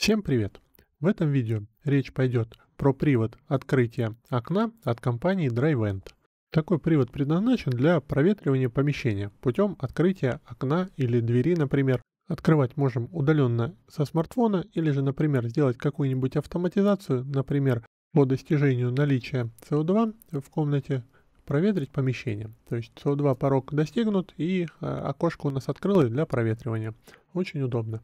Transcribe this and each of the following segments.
Всем привет! В этом видео речь пойдет про привод открытия окна от компании DriveEnd. Такой привод предназначен для проветривания помещения путем открытия окна или двери, например. Открывать можем удаленно со смартфона или же, например, сделать какую-нибудь автоматизацию, например, по достижению наличия CO2 в комнате проветрить помещение. То есть CO2 порог достигнут и а, окошко у нас открылось для проветривания. Очень удобно.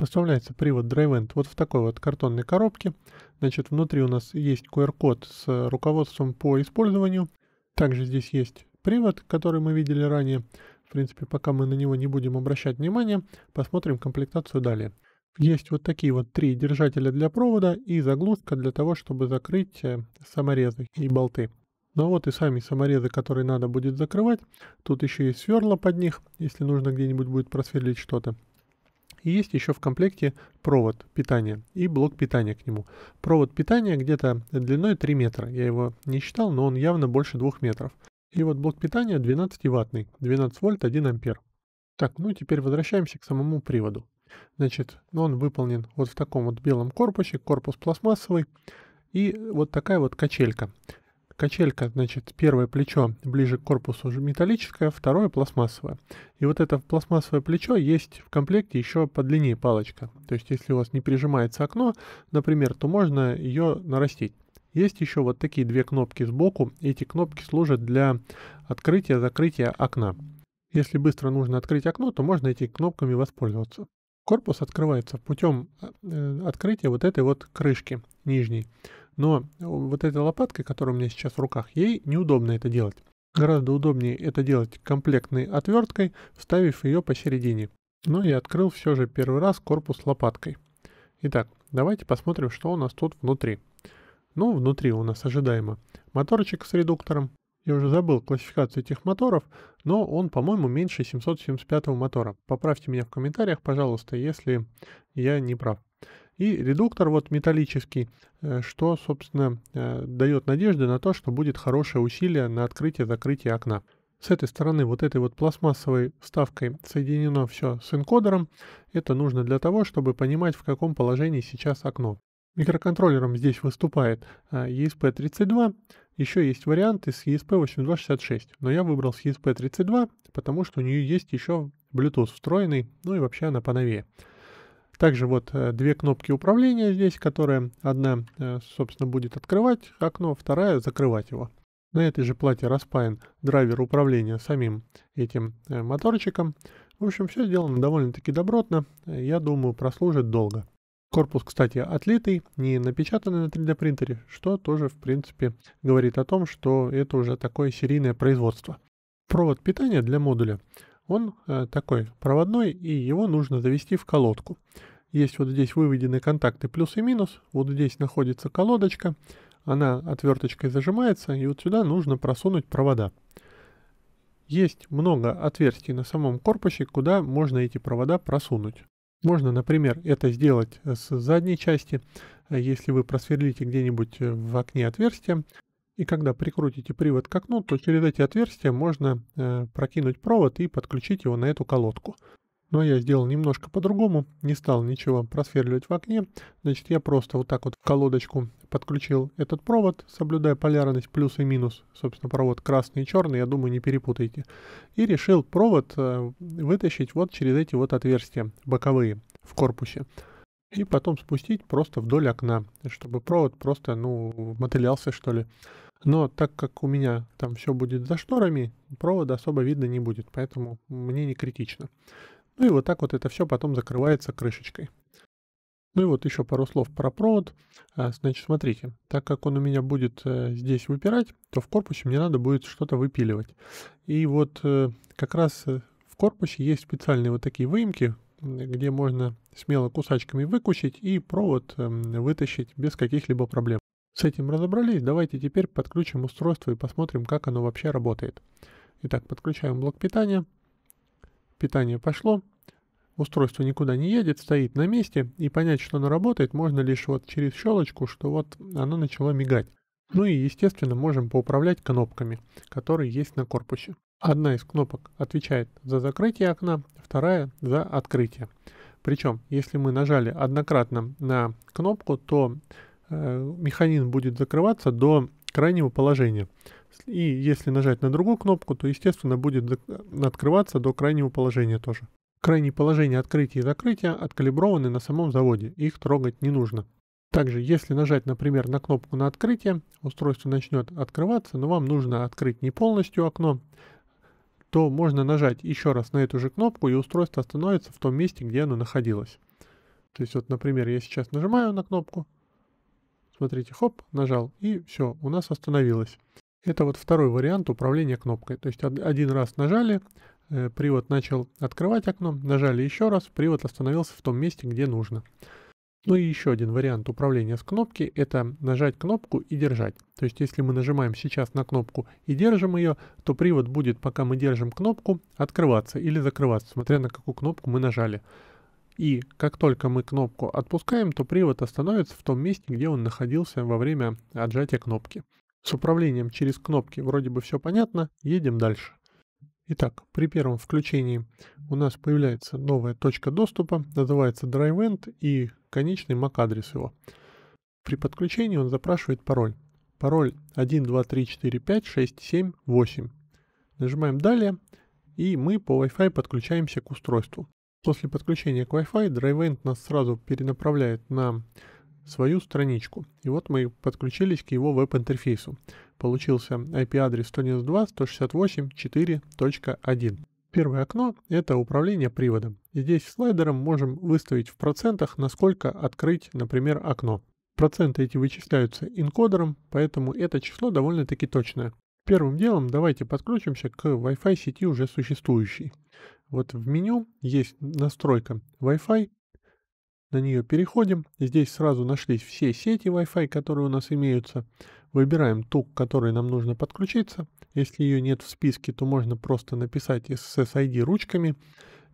Поставляется привод DriveEnd вот в такой вот картонной коробке. Значит, внутри у нас есть QR-код с э, руководством по использованию. Также здесь есть привод, который мы видели ранее. В принципе, пока мы на него не будем обращать внимания, посмотрим комплектацию далее. Есть вот такие вот три держателя для провода и заглушка для того, чтобы закрыть э, саморезы и болты. Ну вот и сами саморезы, которые надо будет закрывать. Тут еще есть сверла под них, если нужно где-нибудь будет просверлить что-то. И есть еще в комплекте провод питания и блок питания к нему. Провод питания где-то длиной 3 метра. Я его не считал, но он явно больше 2 метров. И вот блок питания 12-ваттный, 12 вольт, 1 ампер. Так, ну теперь возвращаемся к самому приводу. Значит, ну, он выполнен вот в таком вот белом корпусе, корпус пластмассовый, и вот такая вот качелька качелька, значит, первое плечо ближе к корпусу уже металлическое, второе пластмассовое. И вот это пластмассовое плечо есть в комплекте еще подлиннее палочка. То есть, если у вас не прижимается окно, например, то можно ее нарастить. Есть еще вот такие две кнопки сбоку. Эти кнопки служат для открытия-закрытия окна. Если быстро нужно открыть окно, то можно этими кнопками воспользоваться. Корпус открывается путем э, открытия вот этой вот крышки нижней. Но э, вот эта лопаткой, которая у меня сейчас в руках, ей неудобно это делать. Гораздо удобнее это делать комплектной отверткой, вставив ее посередине. Но я открыл все же первый раз корпус лопаткой. Итак, давайте посмотрим, что у нас тут внутри. Ну, внутри у нас ожидаемо моторчик с редуктором. Я уже забыл классификацию этих моторов, но он, по-моему, меньше 775 мотора. Поправьте меня в комментариях, пожалуйста, если я не прав и редуктор вот металлический, э, что, собственно, э, дает надежды на то, что будет хорошее усилие на открытие-закрытие окна. С этой стороны вот этой вот пластмассовой вставкой соединено все с энкодером. Это нужно для того, чтобы понимать, в каком положении сейчас окно. Микроконтроллером здесь выступает ESP32, э, еще есть варианты с ESP8266, но я выбрал с ESP32, потому что у нее есть еще Bluetooth встроенный, ну и вообще она поновее. Также вот э, две кнопки управления здесь, которые одна, э, собственно, будет открывать окно, вторая закрывать его. На этой же плате распаян драйвер управления самим этим э, моторчиком. В общем, все сделано довольно-таки добротно. Я думаю, прослужит долго. Корпус, кстати, отлитый, не напечатанный на 3D принтере, что тоже, в принципе, говорит о том, что это уже такое серийное производство. Провод питания для модуля он э, такой проводной, и его нужно завести в колодку. Есть вот здесь выведены контакты плюс и минус, вот здесь находится колодочка, она отверточкой зажимается, и вот сюда нужно просунуть провода. Есть много отверстий на самом корпусе, куда можно эти провода просунуть. Можно, например, это сделать с задней части, если вы просверлите где-нибудь э, в окне отверстие, и когда прикрутите привод к окну, то через эти отверстия можно э, прокинуть провод и подключить его на эту колодку. Но я сделал немножко по-другому, не стал ничего просверливать в окне. Значит, я просто вот так вот в колодочку подключил этот провод, соблюдая полярность плюс и минус. Собственно, провод красный и черный, я думаю, не перепутайте. И решил провод э, вытащить вот через эти вот отверстия боковые в корпусе и потом спустить просто вдоль окна, чтобы провод просто, ну, мотылялся, что ли. Но так как у меня там все будет за шторами, провода особо видно не будет, поэтому мне не критично. Ну и вот так вот это все потом закрывается крышечкой. Ну и вот еще пару слов про провод. А, значит, смотрите, так как он у меня будет э, здесь выпирать, то в корпусе мне надо будет что-то выпиливать. И вот э, как раз э, в корпусе есть специальные вот такие выемки, где можно смело кусачками выкусить и провод эм, вытащить без каких-либо проблем. С этим разобрались, давайте теперь подключим устройство и посмотрим, как оно вообще работает. Итак, подключаем блок питания. Питание пошло. Устройство никуда не едет, стоит на месте, и понять, что оно работает, можно лишь вот через щелочку, что вот оно начало мигать. Ну и, естественно, можем поуправлять кнопками, которые есть на корпусе. Одна из кнопок отвечает за закрытие окна, вторая за открытие. Причем, если мы нажали однократно на кнопку, то э, механизм будет закрываться до крайнего положения. И если нажать на другую кнопку, то, естественно, будет открываться до крайнего положения тоже. Крайние положения открытия и закрытия откалиброваны на самом заводе, их трогать не нужно. Также, если нажать, например, на кнопку на открытие, устройство начнет открываться, но вам нужно открыть не полностью окно, то можно нажать еще раз на эту же кнопку, и устройство остановится в том месте, где оно находилось. То есть вот, например, я сейчас нажимаю на кнопку, смотрите, хоп, нажал, и все, у нас остановилось. Это вот второй вариант управления кнопкой. То есть один раз нажали, э, привод начал открывать окно, нажали еще раз, привод остановился в том месте, где нужно. Ну и еще один вариант управления с кнопки – это нажать кнопку и держать. То есть если мы нажимаем сейчас на кнопку и держим ее, то привод будет, пока мы держим кнопку, открываться или закрываться, смотря на какую кнопку мы нажали. И как только мы кнопку отпускаем, то привод остановится в том месте, где он находился во время отжатия кнопки. С управлением через кнопки вроде бы все понятно, едем дальше. Итак, при первом включении у нас появляется новая точка доступа, называется DriveEnd и конечный MAC-адрес его. При подключении он запрашивает пароль. Пароль 1, 2, 3, 4, 5, 6, 7, 8. Нажимаем «Далее», и мы по Wi-Fi подключаемся к устройству. После подключения к Wi-Fi DriveEnd нас сразу перенаправляет на свою страничку. И вот мы подключились к его веб-интерфейсу. Получился IP-адрес 192.168.4.1. Первое окно – это управление приводом. И здесь слайдером можем выставить в процентах, насколько открыть, например, окно. Проценты эти вычисляются инкодером, поэтому это число довольно-таки точное. Первым делом давайте подключимся к Wi-Fi сети уже существующей. Вот в меню есть настройка Wi-Fi, на нее переходим. Здесь сразу нашлись все сети Wi-Fi, которые у нас имеются. Выбираем ту, к которой нам нужно подключиться. Если ее нет в списке, то можно просто написать SSID ручками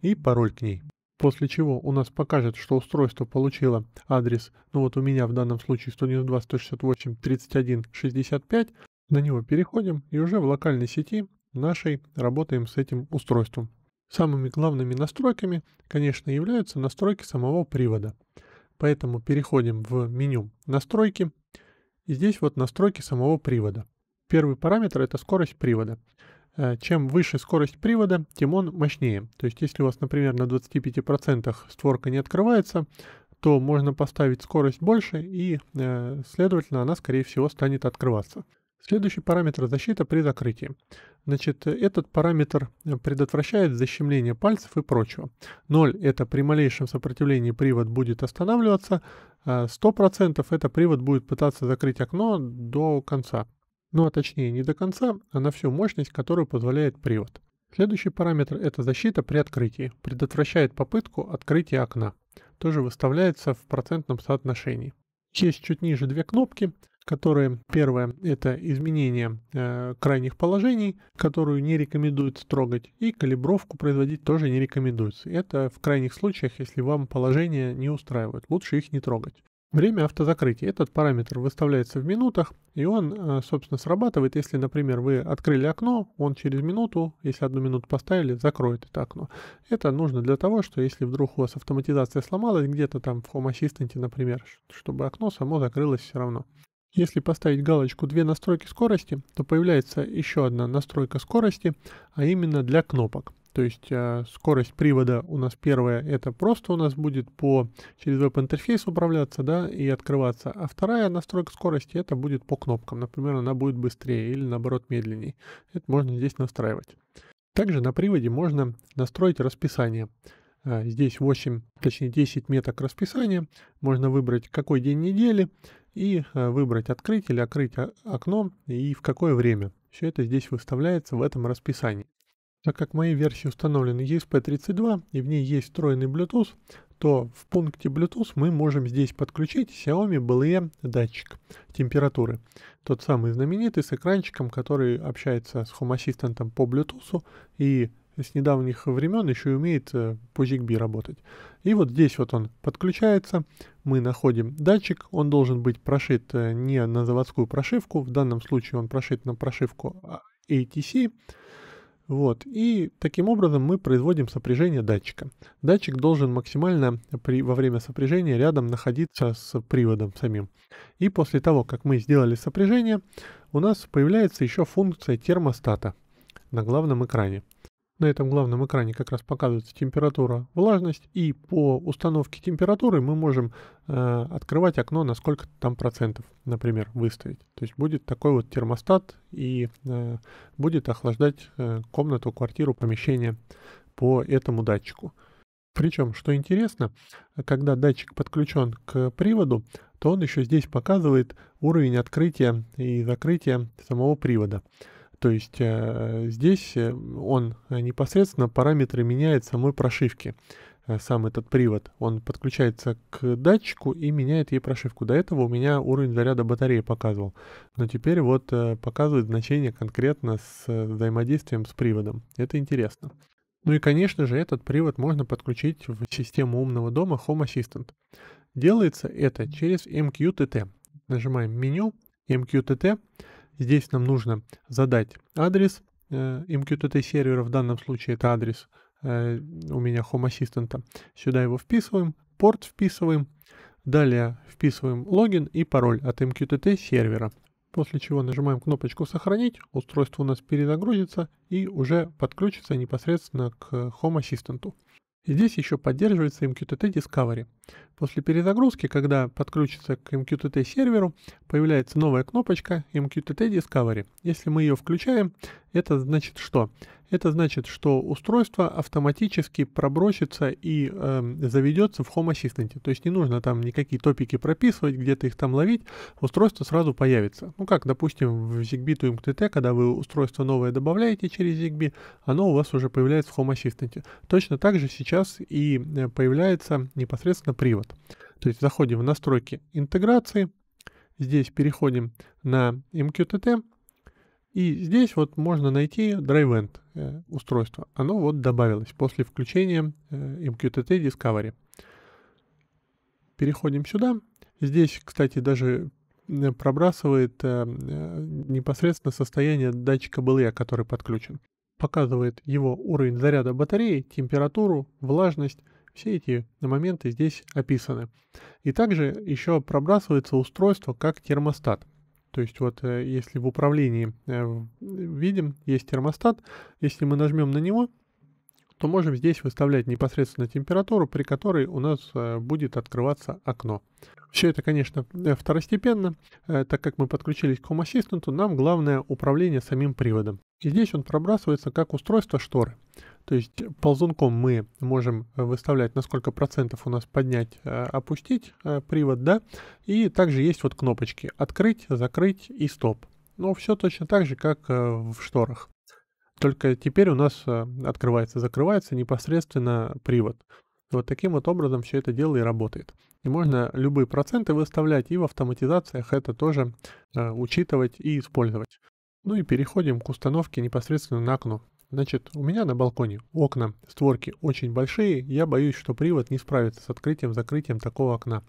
и пароль к ней. После чего у нас покажет, что устройство получило адрес, ну вот у меня в данном случае 192.168.31.65. На него переходим и уже в локальной сети нашей работаем с этим устройством. Самыми главными настройками, конечно, являются настройки самого привода. Поэтому переходим в меню «Настройки». И здесь вот настройки самого привода. Первый параметр – это скорость привода. Э, чем выше скорость привода, тем он мощнее. То есть, если у вас, например, на 25% створка не открывается, то можно поставить скорость больше, и, э, следовательно, она, скорее всего, станет открываться. Следующий параметр защита при закрытии. Значит, этот параметр э, предотвращает защемление пальцев и прочего. 0 – это при малейшем сопротивлении привод будет останавливаться, 100% а это привод будет пытаться закрыть окно до конца. Ну а точнее не до конца, а на всю мощность, которую позволяет привод. Следующий параметр – это защита при открытии. Предотвращает попытку открытия окна. Тоже выставляется в процентном соотношении. Есть чуть ниже две кнопки – которые, первое, это изменение э, крайних положений, которую не рекомендуется трогать, и калибровку производить тоже не рекомендуется. Это в крайних случаях, если вам положение не устраивает, лучше их не трогать. Время автозакрытия. Этот параметр выставляется в минутах, и он, э, собственно, срабатывает, если, например, вы открыли окно, он через минуту, если одну минуту поставили, закроет это окно. Это нужно для того, что если вдруг у вас автоматизация сломалась где-то там в Home Assistant, например, чтобы окно само закрылось все равно. Если поставить галочку «Две настройки скорости», то появляется еще одна настройка скорости, а именно для кнопок. То есть э, скорость привода у нас первая, это просто у нас будет по через веб-интерфейс управляться, да, и открываться. А вторая настройка скорости, это будет по кнопкам. Например, она будет быстрее или наоборот медленнее. Это можно здесь настраивать. Также на приводе можно настроить расписание. Э, здесь 8, точнее 10 меток расписания. Можно выбрать какой день недели, и э, выбрать открыть или открыть а, окно и в какое время. Все это здесь выставляется в этом расписании. Так как в моей версии установлен ESP32 и в ней есть встроенный Bluetooth, то в пункте Bluetooth мы можем здесь подключить Xiaomi BLE датчик температуры. Тот самый знаменитый с экранчиком, который общается с Home Assistant по Bluetooth и с недавних времен еще умеет э, по ZigBee работать. И вот здесь вот он подключается, мы находим датчик, он должен быть прошит э, не на заводскую прошивку, в данном случае он прошит на прошивку а, ATC, вот, и таким образом мы производим сопряжение датчика. Датчик должен максимально при, во время сопряжения рядом находиться с приводом самим. И после того, как мы сделали сопряжение, у нас появляется еще функция термостата на главном экране на этом главном экране как раз показывается температура, влажность, и по установке температуры мы можем э, открывать окно на сколько там процентов, например, выставить. То есть будет такой вот термостат и э, будет охлаждать э, комнату, квартиру, помещение по этому датчику. Причем, что интересно, когда датчик подключен к приводу, то он еще здесь показывает уровень открытия и закрытия самого привода. То есть э, здесь э, он э, непосредственно параметры меняет самой прошивки сам этот привод. Он подключается к датчику и меняет ей прошивку. До этого у меня уровень заряда батареи показывал. Но теперь вот показывает значение конкретно с взаимодействием с приводом. Это интересно. Ну и, конечно же, этот привод можно подключить в систему умного дома Home Assistant. Делается это через MQTT. Нажимаем меню MQTT. Здесь нам нужно задать адрес э, MQTT сервера, в данном случае это адрес э, у меня Home Assistant. Сюда его вписываем, порт вписываем, далее вписываем логин и пароль от MQTT сервера. После чего нажимаем кнопочку «Сохранить», устройство у нас перезагрузится и уже подключится непосредственно к Home Assistant здесь еще поддерживается MQTT Discovery. После перезагрузки, когда подключится к MQTT серверу, появляется новая кнопочка MQTT Discovery. Если мы ее включаем, это значит что? Это значит, что устройство автоматически пробросится и э, эм, заведется в Home Assistant. То есть не нужно там никакие топики прописывать, где-то их там ловить, устройство сразу появится. Ну как, допустим, в Zigbee to MQTT, когда вы устройство новое добавляете через Zigbee, оно у вас уже появляется в Home Assistant. Точно так же сейчас и э, появляется непосредственно привод. То есть заходим в настройки интеграции, здесь переходим на MQTT, и здесь вот можно найти DriveEnt э, устройство. Оно вот добавилось после включения э, MQTT Discovery. Переходим сюда. Здесь, кстати, даже э, пробрасывает непосредственно состояние датчика БЛЯ, который подключен. Показывает его уровень заряда батареи, температуру, влажность, все эти моменты здесь описаны. И также еще пробрасывается устройство как термостат. То есть вот э, если в управлении э, видим, есть термостат, если мы нажмем на него, то можем здесь выставлять непосредственно температуру, при которой у нас э, будет открываться окно. Все это, конечно, э, второстепенно, э, так как мы подключились к Home Assistant, нам главное управление самим приводом. И здесь он пробрасывается как устройство шторы. То есть ползунком мы можем выставлять, на сколько процентов у нас поднять, э, опустить привод, да. И также есть вот кнопочки «Открыть», «Закрыть» и «Стоп». Но все точно так же, как в шторах. Только теперь у нас открывается, закрывается непосредственно привод. Вот таким вот образом все это дело и работает. И можно любые проценты выставлять, и в автоматизациях это тоже э, учитывать и использовать. Ну и переходим к установке непосредственно на окно. Значит, у меня на балконе окна, створки очень большие, я боюсь, что привод не справится с открытием-закрытием такого окна.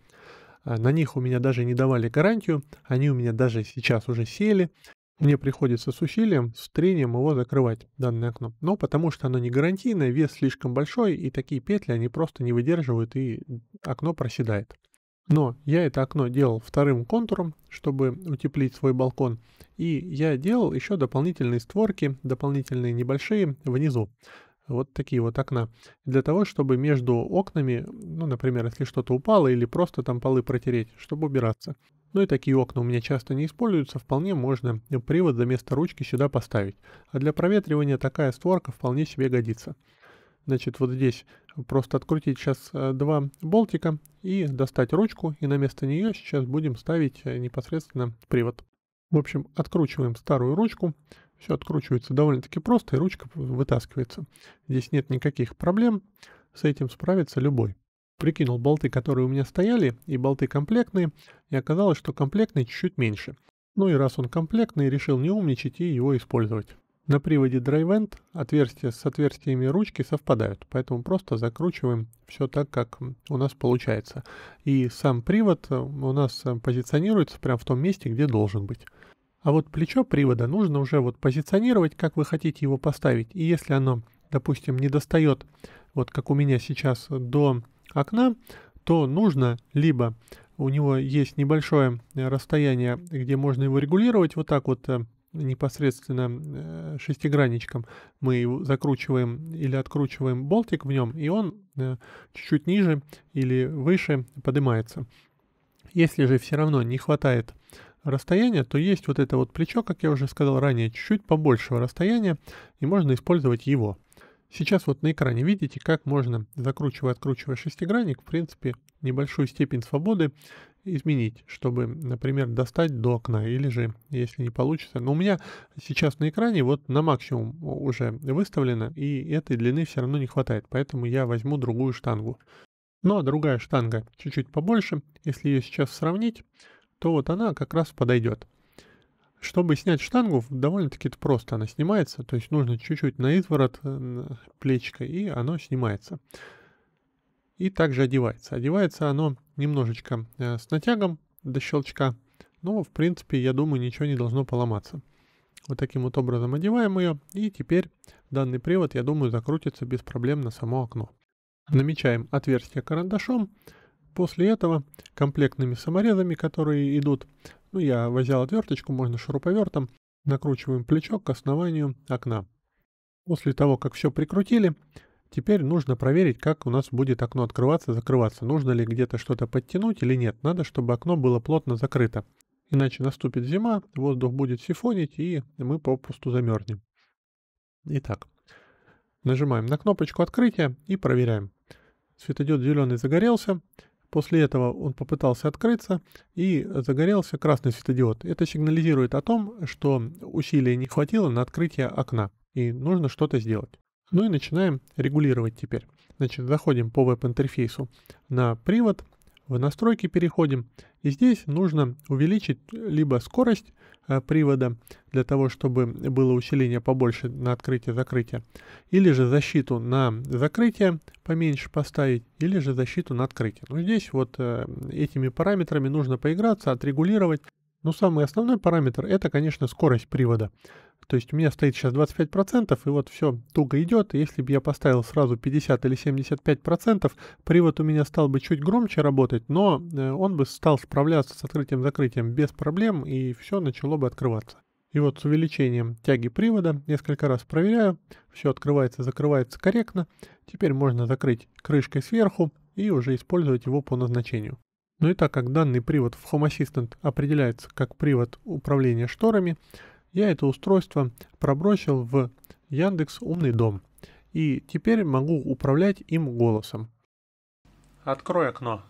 Э, на них у меня даже не давали гарантию, они у меня даже сейчас уже сели, мне приходится с усилием, с трением его закрывать, данное окно. Но потому что оно не гарантийное, вес слишком большой, и такие петли они просто не выдерживают, и окно проседает. Но я это окно делал вторым контуром, чтобы утеплить свой балкон. И я делал еще дополнительные створки, дополнительные небольшие внизу. Вот такие вот окна. Для того, чтобы между окнами, ну, например, если что-то упало или просто там полы протереть, чтобы убираться. Ну и такие окна у меня часто не используются, вполне можно привод за место ручки сюда поставить. А для проветривания такая створка вполне себе годится. Значит, вот здесь просто открутить сейчас э, два болтика и достать ручку, и на место нее сейчас будем ставить э, непосредственно привод. В общем, откручиваем старую ручку, все откручивается довольно-таки просто, и ручка вытаскивается. Здесь нет никаких проблем, с этим справится любой прикинул болты, которые у меня стояли, и болты комплектные, и оказалось, что комплектный чуть-чуть меньше. Ну и раз он комплектный, решил не умничать и его использовать. На приводе DriveEnd отверстия с отверстиями ручки совпадают, поэтому просто закручиваем все так, как у нас получается. И сам привод э, у нас э, позиционируется прямо в том месте, где должен быть. А вот плечо привода нужно уже вот позиционировать, как вы хотите его поставить. И если оно, допустим, не достает, вот как у меня сейчас, до окна, то нужно либо у него есть небольшое э, расстояние, где можно его регулировать вот так вот э, непосредственно э, шестигранничком мы закручиваем или откручиваем болтик в нем, и он чуть-чуть ниже или выше поднимается. Если же все равно не хватает расстояния, то есть вот это вот плечо, как я уже сказал ранее, чуть-чуть побольшего расстояния, и можно использовать его. Сейчас вот на экране видите, как можно, закручивая откручивая шестигранник, в принципе, небольшую степень свободы изменить, чтобы, например, достать до окна, или же, если не получится. Но у меня сейчас на экране вот на максимум уже выставлено, и этой длины все равно не хватает, поэтому я возьму другую штангу. Но другая штанга чуть-чуть побольше, если ее сейчас сравнить, то вот она как раз подойдет. Чтобы снять штангу, довольно-таки это просто. Она снимается, то есть нужно чуть-чуть на изворот э, плечика и оно снимается. И также одевается. Одевается оно немножечко э, с натягом до щелчка, но, в принципе, я думаю, ничего не должно поломаться. Вот таким вот образом одеваем ее, и теперь данный привод, я думаю, закрутится без проблем на само окно. Намечаем отверстие карандашом, После этого комплектными саморезами, которые идут, ну я взял отверточку, можно шуруповертом, накручиваем плечо к основанию окна. После того, как все прикрутили, теперь нужно проверить, как у нас будет окно открываться, закрываться. Нужно ли где-то что-то подтянуть или нет. Надо, чтобы окно было плотно закрыто. Иначе наступит зима, воздух будет сифонить и мы попусту замерзнем. Итак, нажимаем на кнопочку открытия и проверяем. Светодиод зеленый загорелся, После этого он попытался открыться и загорелся красный светодиод. Это сигнализирует о том, что усилия не хватило на открытие окна и нужно что-то сделать. Ну и начинаем регулировать теперь. Значит, заходим по веб-интерфейсу на привод, в настройки переходим и здесь нужно увеличить либо скорость э, привода для того, чтобы было усиление побольше на открытие-закрытие, или же защиту на закрытие поменьше поставить, или же защиту на открытие. Но здесь вот э, этими параметрами нужно поиграться, отрегулировать. Но самый основной параметр это, конечно, скорость привода. То есть у меня стоит сейчас 25%, и вот все туго идет. если бы я поставил сразу 50 или 75%, привод у меня стал бы чуть громче работать, но э, он бы стал справляться с открытием-закрытием без проблем, и все начало бы открываться. И вот с увеличением тяги привода несколько раз проверяю, все открывается, закрывается корректно. Теперь можно закрыть крышкой сверху и уже использовать его по назначению. Ну и так как данный привод в Home Assistant определяется как привод управления шторами, я это устройство пробросил в Яндекс Умный Дом. И теперь могу управлять им голосом. Открой окно.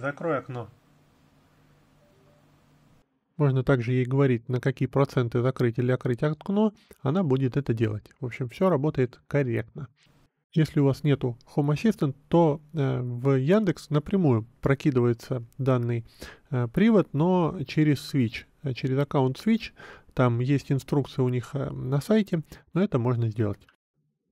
Закрой окно. Можно также ей говорить, на какие проценты закрыть или открыть окно, она будет это делать. В общем, все работает корректно. Если у вас нету Home Assistant, то э, в Яндекс напрямую прокидывается данный э, привод, но через Switch, э, через аккаунт Switch. Там есть инструкция у них э, на сайте, но это можно сделать.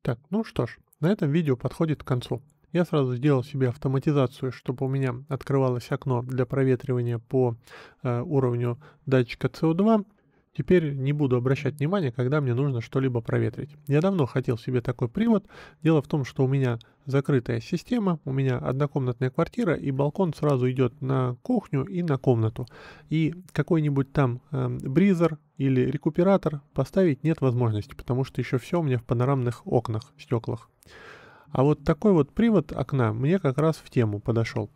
Так, ну что ж, на этом видео подходит к концу. Я сразу сделал себе автоматизацию, чтобы у меня открывалось окно для проветривания по э, уровню датчика CO2. Теперь не буду обращать внимания, когда мне нужно что-либо проветрить. Я давно хотел себе такой привод. Дело в том, что у меня закрытая система, у меня однокомнатная квартира, и балкон сразу идет на кухню и на комнату. И какой-нибудь там э, бризер или рекуператор поставить нет возможности, потому что еще все у меня в панорамных окнах, стеклах. А вот такой вот привод окна мне как раз в тему подошел.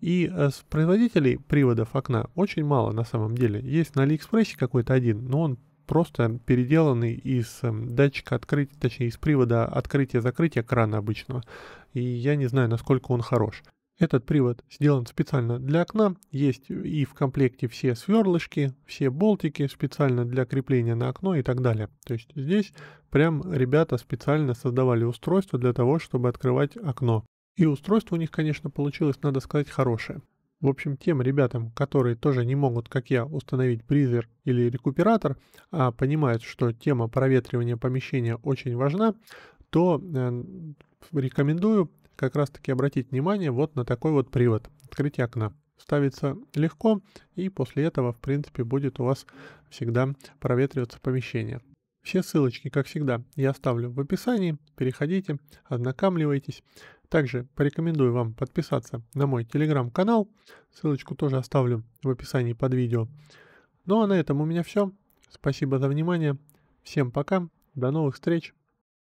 И э, с производителей приводов окна очень мало на самом деле. Есть на Алиэкспрессе какой-то один, но он просто переделанный из эм, датчика открытия, точнее из привода открытия-закрытия крана обычного. И я не знаю, насколько он хорош. Этот привод сделан специально для окна, есть и в комплекте все сверлышки, все болтики специально для крепления на окно и так далее. То есть здесь прям ребята специально создавали устройство для того, чтобы открывать окно. И устройство у них, конечно, получилось, надо сказать, хорошее. В общем, тем ребятам, которые тоже не могут, как я, установить бризер или рекуператор, а понимают, что тема проветривания помещения очень важна, то э, рекомендую как раз-таки обратить внимание вот на такой вот привод открытие окна. Ставится легко, и после этого, в принципе, будет у вас всегда проветриваться помещение. Все ссылочки, как всегда, я оставлю в описании. Переходите, ознакомливайтесь. Также порекомендую вам подписаться на мой телеграм-канал. Ссылочку тоже оставлю в описании под видео. Ну а на этом у меня все. Спасибо за внимание. Всем пока. До новых встреч.